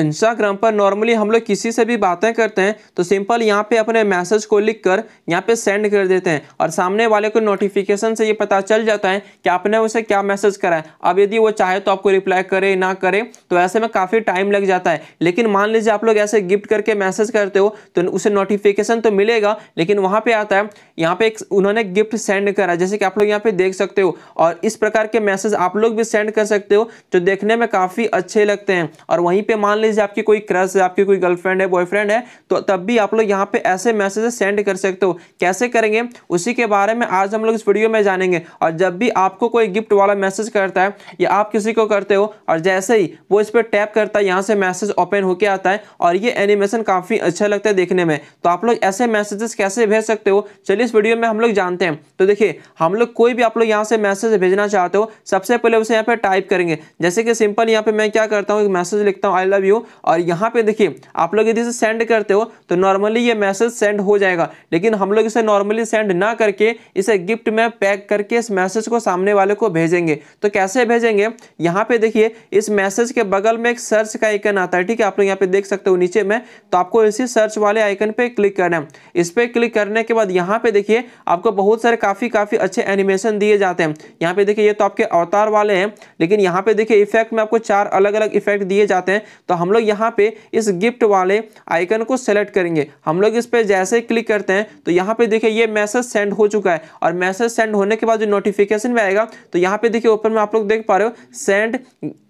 Instagram पर normally हम लोग किसी से भी बातें करते हैं तो सिंपल यहाँ पे अपने मैसेज को लिख कर यहाँ पे सेंड कर देते हैं और सामने वाले को नोटिफिकेशन से ये पता चल जाता है कि आपने उसे क्या मैसेज करा है अब यदि वो चाहे तो आपको रिप्लाई करे ना करे तो ऐसे में काफ़ी टाइम लग जाता है लेकिन मान लीजिए आप लोग ऐसे गिफ्ट करके मैसेज करते हो तो उसे नोटिफिकेशन तो मिलेगा लेकिन वहाँ पर आता है यहाँ पे एक उन्होंने गिफ्ट सेंड करा जैसे कि आप लोग यहाँ पे देख सकते हो और इस प्रकार के मैसेज आप लोग भी सेंड कर सकते हो जो देखने में काफ़ी अच्छे लगते हैं और वहीं पर मान लीजिए आपकी कोई क्रश है आपकी कोई गर्लफ्रेंड है बॉयफ्रेंड है तो तब भी आप लोग यहाँ पे ऐसे मैसेजेस सेंड कर सकते हो कैसे करेंगे उसी के बारे में आज हम लोग इस वीडियो में जानेंगे और जब भी आपको कोई गिफ्ट वाला मैसेज करता है या आप किसी को करते हो और जैसे ही वो इस पर टैप करता है यहाँ से मैसेज ओपन होके आता है और ये एनिमेशन काफ़ी अच्छा लगता है देखने में तो आप लोग ऐसे मैसेजेस कैसे भेज सकते हो चलिए इस वीडियो में हम लोग जानते हैं तो देखिए हम लोग कोई भी आप लोग यहाँ से मैसेज भेजना चाहते हो सबसे पहले उसे यहाँ पर टाइप करेंगे जैसे कि सिंपल यहाँ पर मैं क्या करता हूँ एक मैसेज लिखता हूँ आई लव यू हो और यहाँ पे देखिए आप लोग यदि इसे सेंड करते हो तो नॉर्मली ये मैसेज सेंड हो जाएगा लेकिन हम लोग इसे नॉर्मली सेंड ना करके इसे गिफ्ट में पैक करके इस मैसेज को सामने वाले को भेजेंगे तो कैसे भेजेंगे यहाँ पे देखिए इस मैसेज के बगल में एक सर्च का आइकन आता है ठीक है आप लोग यहाँ पे देख सकते हो नीचे में तो आपको इसी सर्च वाले आइकन पे क्लिक करना है इस पर क्लिक करने के बाद यहाँ पे देखिए आपको बहुत सारे काफ़ी काफ़ी अच्छे एनिमेशन दिए जाते हैं यहाँ पे देखिए ये तो आपके अवतार वाले हैं लेकिन यहाँ पे देखिए इफेक्ट में आपको चार अलग अलग इफेक्ट दिए जाते हैं तो तो हम लोग यहाँ पे इस गिफ्ट वाले आइकन को सेलेक्ट करेंगे हम लोग इस पर जैसे क्लिक करते हैं तो यहाँ पे देखिए ये मैसेज सेंड हो चुका है और मैसेज सेंड होने के बाद जो नोटिफिकेशन में आएगा तो यहाँ पे देखिए ऊपर में आप लोग देख पा रहे हो सेंड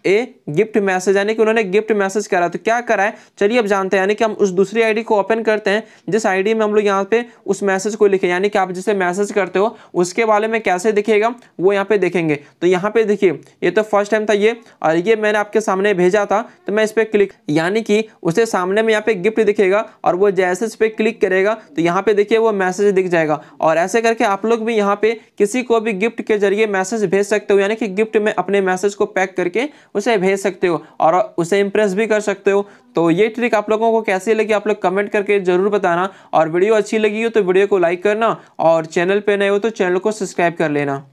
ए गिफ्ट मैसेज यानी कि उन्होंने गिफ्ट मैसेज करा तो क्या करा है चलिए अब जानते हैं यानी कि हम उस दूसरी आईडी को ओपन करते हैं जिस आईडी में हम लोग यहाँ पे उस मैसेज को लिखे यानी कि आप जिसे मैसेज करते हो उसके बारे में कैसे दिखेगा वो यहाँ पे देखेंगे तो यहाँ पे देखिए ये तो फर्स्ट टाइम था ये और ये मैंने आपके सामने भेजा था तो मैं इस पर क्लिक यानी कि उसे सामने में यहाँ पे गिफ्ट दिखेगा और वो जैसे इस पर क्लिक करेगा तो यहाँ पे देखिए वो मैसेज दिख जाएगा और ऐसे करके आप लोग भी यहाँ पे किसी को भी गिफ्ट के जरिए मैसेज भेज सकते हो यानी कि गिफ्ट में अपने मैसेज को पैक करके उसे भेज सकते हो और उसे इम्प्रेस भी कर सकते हो तो ये ट्रिक आप लोगों को कैसी लगी आप लोग कमेंट करके ज़रूर बताना और वीडियो अच्छी लगी हो तो वीडियो को लाइक करना और चैनल पर नए हो तो चैनल को सब्सक्राइब कर लेना